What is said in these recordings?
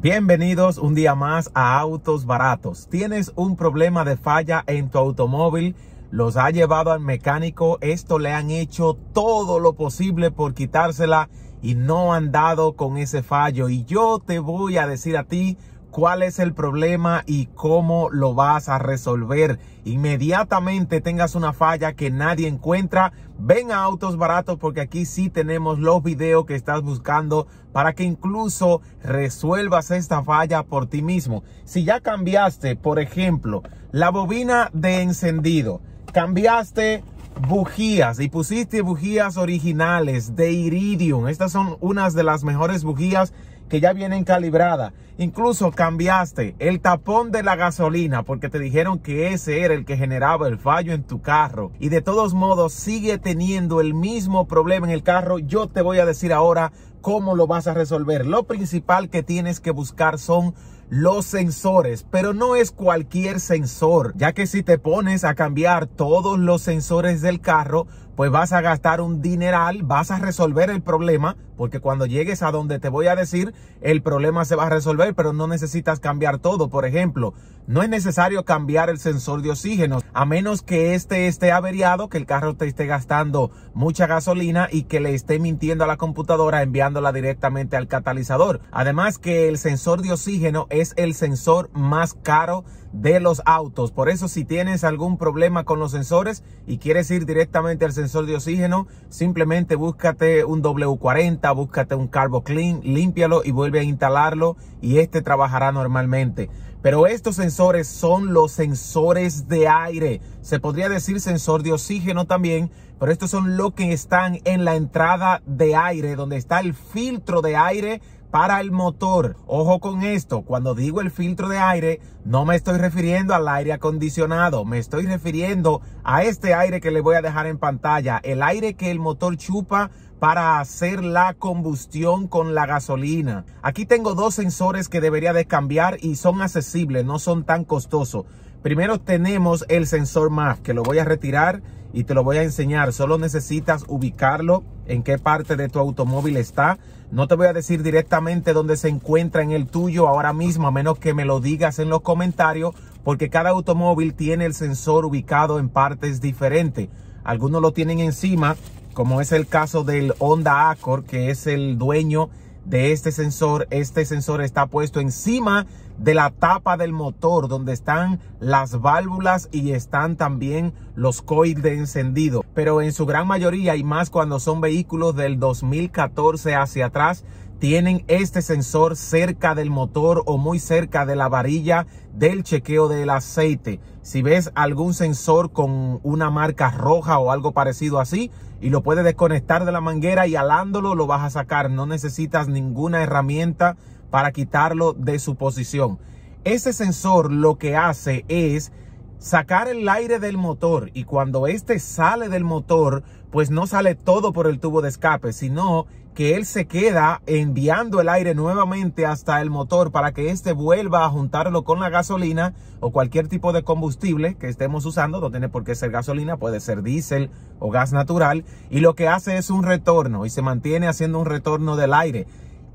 Bienvenidos un día más a Autos Baratos. ¿Tienes un problema de falla en tu automóvil? ¿Los ha llevado al mecánico? Esto le han hecho todo lo posible por quitársela y no han dado con ese fallo. Y yo te voy a decir a ti cuál es el problema y cómo lo vas a resolver. Inmediatamente tengas una falla que nadie encuentra, ven a Autos Baratos porque aquí sí tenemos los videos que estás buscando para que incluso resuelvas esta falla por ti mismo. Si ya cambiaste, por ejemplo, la bobina de encendido, cambiaste bujías y pusiste bujías originales de iridium. Estas son unas de las mejores bujías que ya vienen calibradas. Incluso cambiaste el tapón de la gasolina porque te dijeron que ese era el que generaba el fallo en tu carro. Y de todos modos sigue teniendo el mismo problema en el carro. Yo te voy a decir ahora cómo lo vas a resolver. Lo principal que tienes que buscar son los sensores, pero no es cualquier sensor, ya que si te pones a cambiar todos los sensores del carro, pues vas a gastar un dineral, vas a resolver el problema, porque cuando llegues a donde te voy a decir, el problema se va a resolver, pero no necesitas cambiar todo. Por ejemplo, no es necesario cambiar el sensor de oxígeno, a menos que este esté averiado, que el carro te esté gastando mucha gasolina y que le esté mintiendo a la computadora enviándola directamente al catalizador. Además que el sensor de oxígeno es el sensor más caro de los autos. Por eso si tienes algún problema con los sensores y quieres ir directamente al sensor, de oxígeno, simplemente búscate un W40, búscate un Carbo Clean, límpialo y vuelve a instalarlo y este trabajará normalmente. Pero estos sensores son los sensores de aire. Se podría decir sensor de oxígeno también, pero estos son los que están en la entrada de aire, donde está el filtro de aire para el motor. Ojo con esto, cuando digo el filtro de aire, no me estoy refiriendo al aire acondicionado, me estoy refiriendo a este aire que le voy a dejar en pantalla, el aire que el motor chupa para hacer la combustión con la gasolina. Aquí tengo dos sensores que debería de cambiar y son accesibles, no son tan costosos. Primero tenemos el sensor MAF que lo voy a retirar y te lo voy a enseñar. Solo necesitas ubicarlo en qué parte de tu automóvil está. No te voy a decir directamente dónde se encuentra en el tuyo ahora mismo, a menos que me lo digas en los comentarios, porque cada automóvil tiene el sensor ubicado en partes diferentes. Algunos lo tienen encima, como es el caso del Honda Accord, que es el dueño de este sensor. Este sensor está puesto encima de la tapa del motor donde están las válvulas y están también los coils de encendido. Pero en su gran mayoría y más cuando son vehículos del 2014 hacia atrás, tienen este sensor cerca del motor o muy cerca de la varilla del chequeo del aceite. Si ves algún sensor con una marca roja o algo parecido así y lo puedes desconectar de la manguera y alándolo lo vas a sacar. No necesitas ninguna herramienta para quitarlo de su posición. Ese sensor lo que hace es sacar el aire del motor y cuando éste sale del motor, pues no sale todo por el tubo de escape, sino que él se queda enviando el aire nuevamente hasta el motor para que éste vuelva a juntarlo con la gasolina o cualquier tipo de combustible que estemos usando, no tiene por qué ser gasolina, puede ser diésel o gas natural, y lo que hace es un retorno y se mantiene haciendo un retorno del aire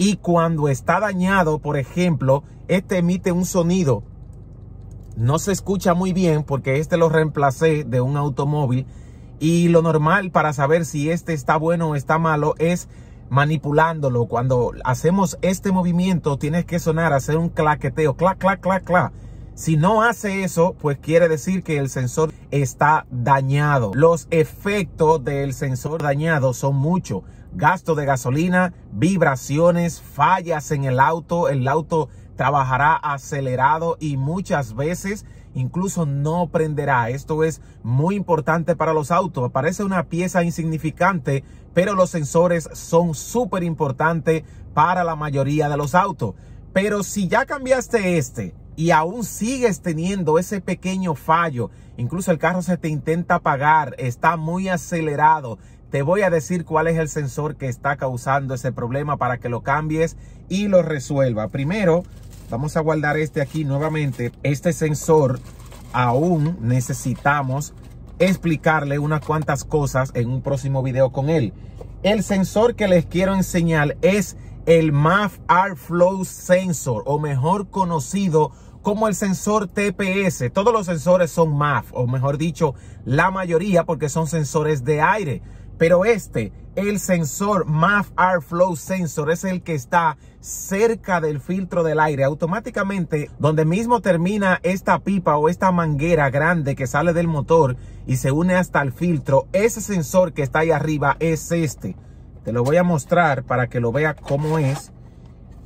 y cuando está dañado, por ejemplo, este emite un sonido. No se escucha muy bien porque este lo reemplacé de un automóvil y lo normal para saber si este está bueno o está malo es manipulándolo. Cuando hacemos este movimiento tienes que sonar, hacer un claqueteo, clac, clac, clac, clac. Si no hace eso, pues quiere decir que el sensor está dañado. Los efectos del sensor dañado son muchos gasto de gasolina, vibraciones, fallas en el auto, el auto trabajará acelerado y muchas veces incluso no prenderá. Esto es muy importante para los autos. Parece una pieza insignificante, pero los sensores son súper importantes para la mayoría de los autos. Pero si ya cambiaste este y aún sigues teniendo ese pequeño fallo, incluso el carro se te intenta apagar, está muy acelerado, te voy a decir cuál es el sensor que está causando ese problema para que lo cambies y lo resuelva. Primero, vamos a guardar este aquí nuevamente. Este sensor aún necesitamos explicarle unas cuantas cosas en un próximo video con él. El sensor que les quiero enseñar es el MAF Flow Sensor o mejor conocido como el sensor TPS. Todos los sensores son MAF o mejor dicho la mayoría porque son sensores de aire. Pero este, el sensor MAF Air Flow Sensor, es el que está cerca del filtro del aire. Automáticamente, donde mismo termina esta pipa o esta manguera grande que sale del motor y se une hasta el filtro, ese sensor que está ahí arriba es este. Te lo voy a mostrar para que lo veas cómo es.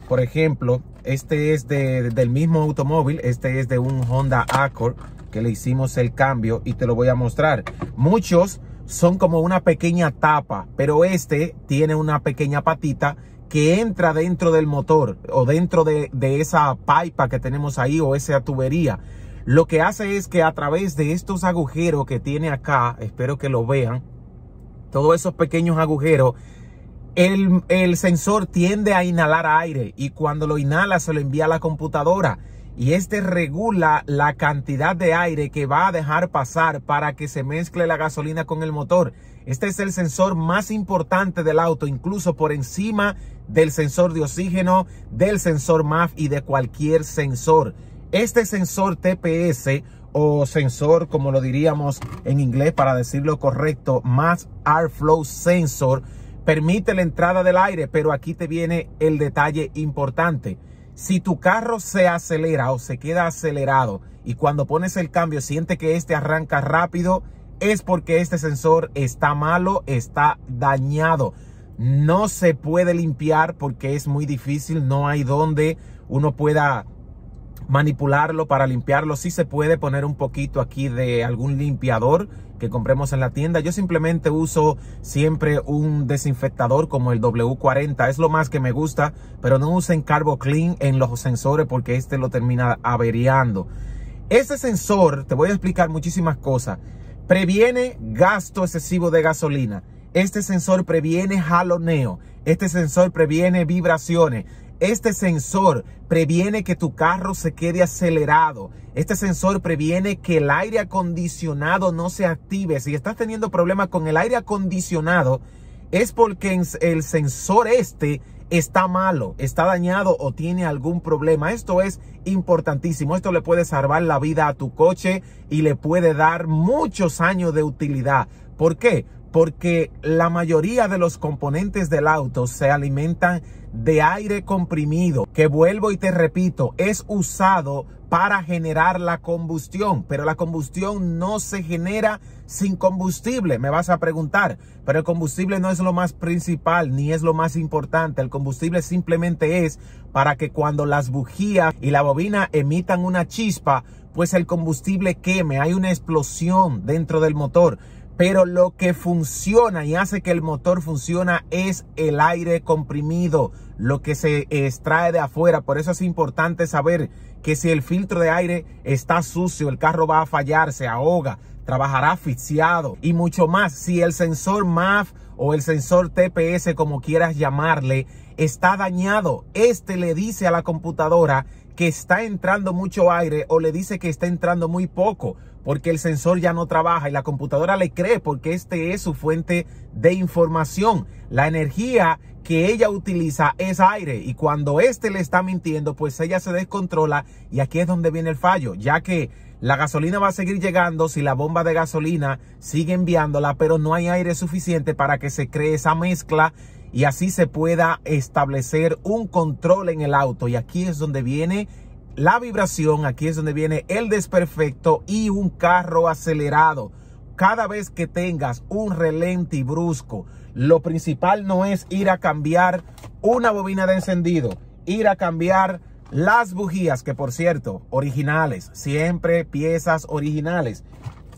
Por ejemplo, este es del mismo automóvil, este es de un Honda Accord que le hicimos el cambio y te lo voy a mostrar. Muchos son como una pequeña tapa, pero este tiene una pequeña patita que entra dentro del motor o dentro de, esa pipa que tenemos ahí o esa tubería. Lo que hace es que a través de estos agujeros que tiene acá, espero que lo vean, todos esos pequeños agujeros, el, el sensor tiende a inhalar aire y cuando lo inhala se lo envía a la computadora y este regula la cantidad de aire que va a dejar pasar para que se mezcle la gasolina con el motor. Este es el sensor más importante del auto, incluso por encima del sensor de oxígeno, del sensor MAF y de cualquier sensor. Este sensor TPS o sensor, como lo diríamos en inglés para decirlo correcto, Air Airflow Sensor, permite la entrada del aire, pero aquí te viene el detalle importante si tu carro se acelera o se queda acelerado y cuando pones el cambio siente que este arranca rápido, es porque este sensor está malo, está dañado. No se puede limpiar porque es muy difícil, no hay donde uno pueda manipularlo, para limpiarlo. si se puede poner un poquito aquí de algún limpiador que compremos en la tienda. Yo simplemente uso siempre un desinfectador como el W40. Es lo más que me gusta, pero no usen carboclean Clean en los sensores porque este lo termina averiando. Este sensor, te voy a explicar muchísimas cosas. Previene gasto excesivo de gasolina. Este sensor previene jaloneo. Este sensor previene vibraciones. Este sensor previene que tu carro se quede acelerado. Este sensor previene que el aire acondicionado no se active. Si estás teniendo problemas con el aire acondicionado, es porque el sensor este está malo, está dañado o tiene algún problema. Esto es importantísimo. Esto le puede salvar la vida a tu coche y le puede dar muchos años de utilidad. ¿Por qué? porque la mayoría de los componentes del auto se alimentan de aire comprimido, que vuelvo y te repito, es usado para generar la combustión, pero la combustión no se genera sin combustible, me vas a preguntar, pero el combustible no es lo más principal ni es lo más importante, el combustible simplemente es para que cuando las bujías y la bobina emitan una chispa, pues el combustible queme, hay una explosión dentro del motor pero lo que funciona y hace que el motor funcione es el aire comprimido, lo que se extrae de afuera. Por eso es importante saber que si el filtro de aire está sucio, el carro va a fallar, se ahoga, trabajará asfixiado y mucho más. Si el sensor MAF o el sensor TPS, como quieras llamarle, está dañado, este le dice a la computadora que está entrando mucho aire o le dice que está entrando muy poco porque el sensor ya no trabaja y la computadora le cree porque este es su fuente de información. La energía que ella utiliza es aire y cuando este le está mintiendo, pues ella se descontrola y aquí es donde viene el fallo, ya que la gasolina va a seguir llegando si la bomba de gasolina sigue enviándola, pero no hay aire suficiente para que se cree esa mezcla y así se pueda establecer un control en el auto. Y aquí es donde viene la vibración, aquí es donde viene el desperfecto y un carro acelerado. Cada vez que tengas un relente y brusco, lo principal no es ir a cambiar una bobina de encendido, ir a cambiar las bujías, que por cierto, originales, siempre piezas originales.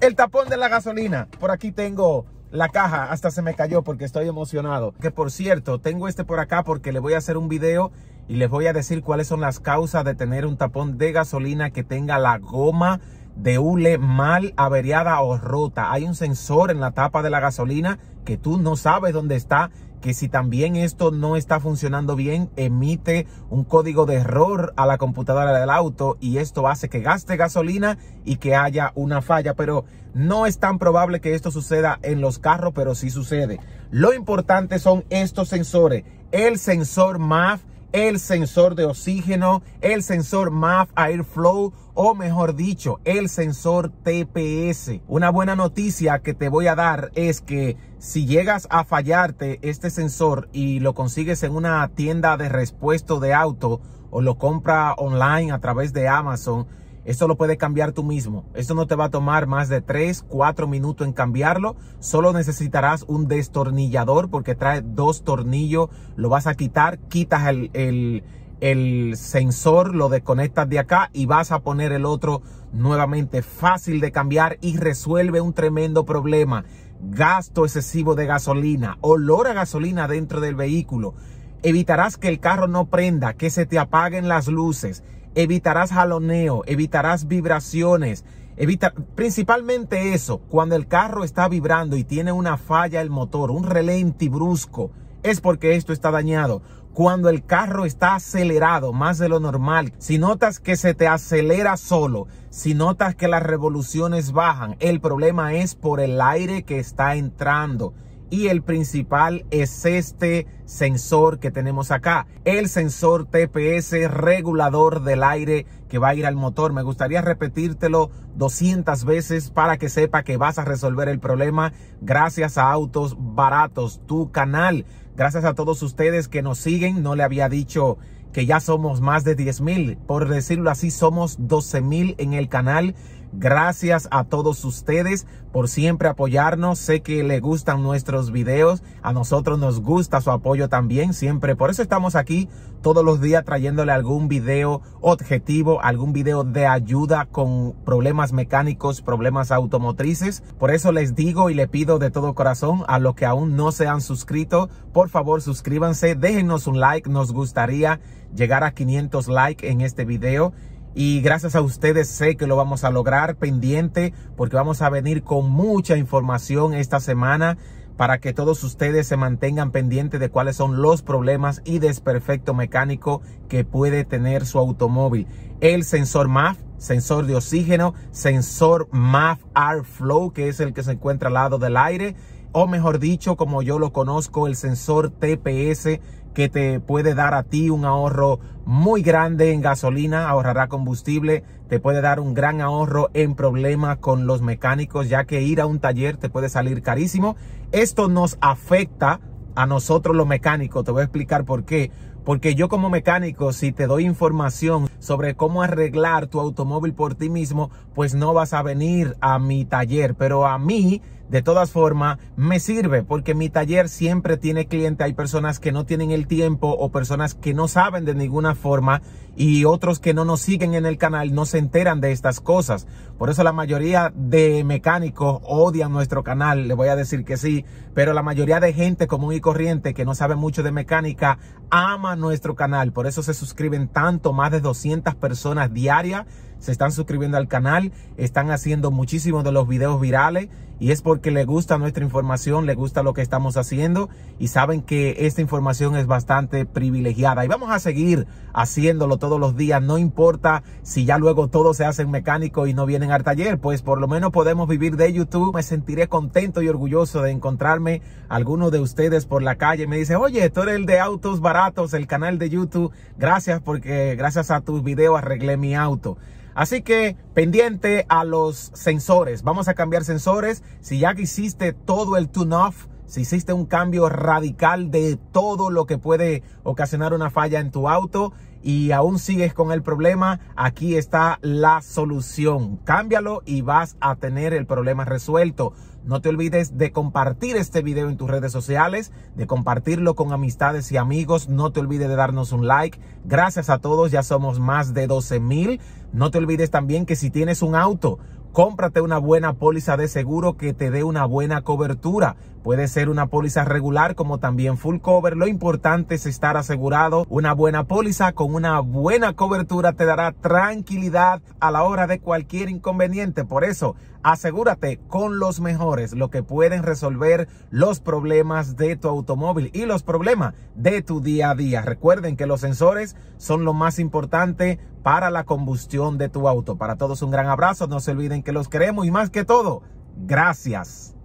El tapón de la gasolina, por aquí tengo la caja hasta se me cayó porque estoy emocionado. Que por cierto, tengo este por acá porque le voy a hacer un video y les voy a decir cuáles son las causas de tener un tapón de gasolina que tenga la goma de hule mal averiada o rota. Hay un sensor en la tapa de la gasolina que tú no sabes dónde está que si también esto no está funcionando bien, emite un código de error a la computadora del auto y esto hace que gaste gasolina y que haya una falla. Pero no es tan probable que esto suceda en los carros, pero sí sucede. Lo importante son estos sensores. El sensor MAF el sensor de oxígeno, el sensor MAF Airflow o mejor dicho, el sensor TPS. Una buena noticia que te voy a dar es que si llegas a fallarte este sensor y lo consigues en una tienda de respuesta de auto o lo compra online a través de Amazon, eso lo puedes cambiar tú mismo. Esto no te va a tomar más de 3, 4 minutos en cambiarlo. Solo necesitarás un destornillador porque trae dos tornillos. Lo vas a quitar, quitas el, el sensor, lo desconectas de acá y vas a poner el otro nuevamente fácil de cambiar y resuelve un tremendo problema. Gasto excesivo de gasolina, olor a gasolina dentro del vehículo. Evitarás que el carro no prenda, que se te apaguen las luces, evitarás jaloneo, evitarás vibraciones, evita principalmente eso, cuando el carro está vibrando y tiene una falla el motor, un relenti brusco, es porque esto está dañado. Cuando el carro está acelerado más de lo normal, si notas que se te acelera solo, si notas que las revoluciones bajan, el problema es por el aire que está entrando y el principal es este sensor que tenemos acá, el sensor TPS regulador del aire que va a ir al motor. Me gustaría repetírtelo 200 veces para que sepa que vas a resolver el problema gracias a Autos Baratos, tu canal. Gracias a todos ustedes que nos siguen. No le había dicho que ya somos más de 10 mil, por decirlo así, somos 12 mil en el canal Gracias a todos ustedes por siempre apoyarnos. Sé que les gustan nuestros videos. A nosotros nos gusta su apoyo también, siempre. Por eso estamos aquí todos los días trayéndole algún video objetivo, algún video de ayuda con problemas mecánicos, problemas automotrices. Por eso les digo y le pido de todo corazón a los que aún no se han suscrito, por favor suscríbanse, déjenos un like. Nos gustaría llegar a 500 likes en este video y gracias a ustedes sé que lo vamos a lograr pendiente porque vamos a venir con mucha información esta semana para que todos ustedes se mantengan pendientes de cuáles son los problemas y desperfecto mecánico que puede tener su automóvil. El sensor MAF, sensor de oxígeno, sensor MAF flow que es el que se encuentra al lado del aire, o mejor dicho, como yo lo conozco, el sensor TPS, que te puede dar a ti un ahorro muy grande en gasolina, ahorrará combustible, te puede dar un gran ahorro en problemas con los mecánicos, ya que ir a un taller te puede salir carísimo. Esto nos afecta a nosotros los mecánicos, te voy a explicar por qué. Porque yo como mecánico, si te doy información sobre cómo arreglar tu automóvil por ti mismo, pues no vas a venir a mi taller. Pero a mí de todas formas, me sirve porque mi taller siempre tiene cliente. Hay personas que no tienen el tiempo o personas que no saben de ninguna forma y otros que no nos siguen en el canal no se enteran de estas cosas. Por eso la mayoría de mecánicos odian nuestro canal, le voy a decir que sí, pero la mayoría de gente común y corriente que no sabe mucho de mecánica ama nuestro canal. Por eso se suscriben tanto, más de 200 personas diarias se están suscribiendo al canal, están haciendo muchísimos de los videos virales y es porque le gusta nuestra información, le gusta lo que estamos haciendo y saben que esta información es bastante privilegiada y vamos a seguir haciéndolo todos los días, no importa si ya luego todos se hacen mecánicos y no vienen al taller, pues por lo menos podemos vivir de YouTube, me sentiré contento y orgulloso de encontrarme algunos de ustedes por la calle, me dice, oye, tú eres el de autos baratos, el canal de YouTube, gracias porque gracias a tus videos arreglé mi auto. Así que Pendiente a los sensores. Vamos a cambiar sensores. Si ya que hiciste todo el tune-off, si hiciste un cambio radical de todo lo que puede ocasionar una falla en tu auto y aún sigues con el problema, aquí está la solución. Cámbialo y vas a tener el problema resuelto. No te olvides de compartir este video en tus redes sociales, de compartirlo con amistades y amigos. No te olvides de darnos un like. Gracias a todos, ya somos más de 12 mil. No te olvides también que si tienes un auto, cómprate una buena póliza de seguro que te dé una buena cobertura. Puede ser una póliza regular como también full cover. Lo importante es estar asegurado. Una buena póliza con una buena cobertura te dará tranquilidad a la hora de cualquier inconveniente. Por eso, asegúrate con los mejores, lo que pueden resolver los problemas de tu automóvil y los problemas de tu día a día. Recuerden que los sensores son lo más importante para la combustión de tu auto. Para todos un gran abrazo, no se olviden que los queremos y más que todo, gracias.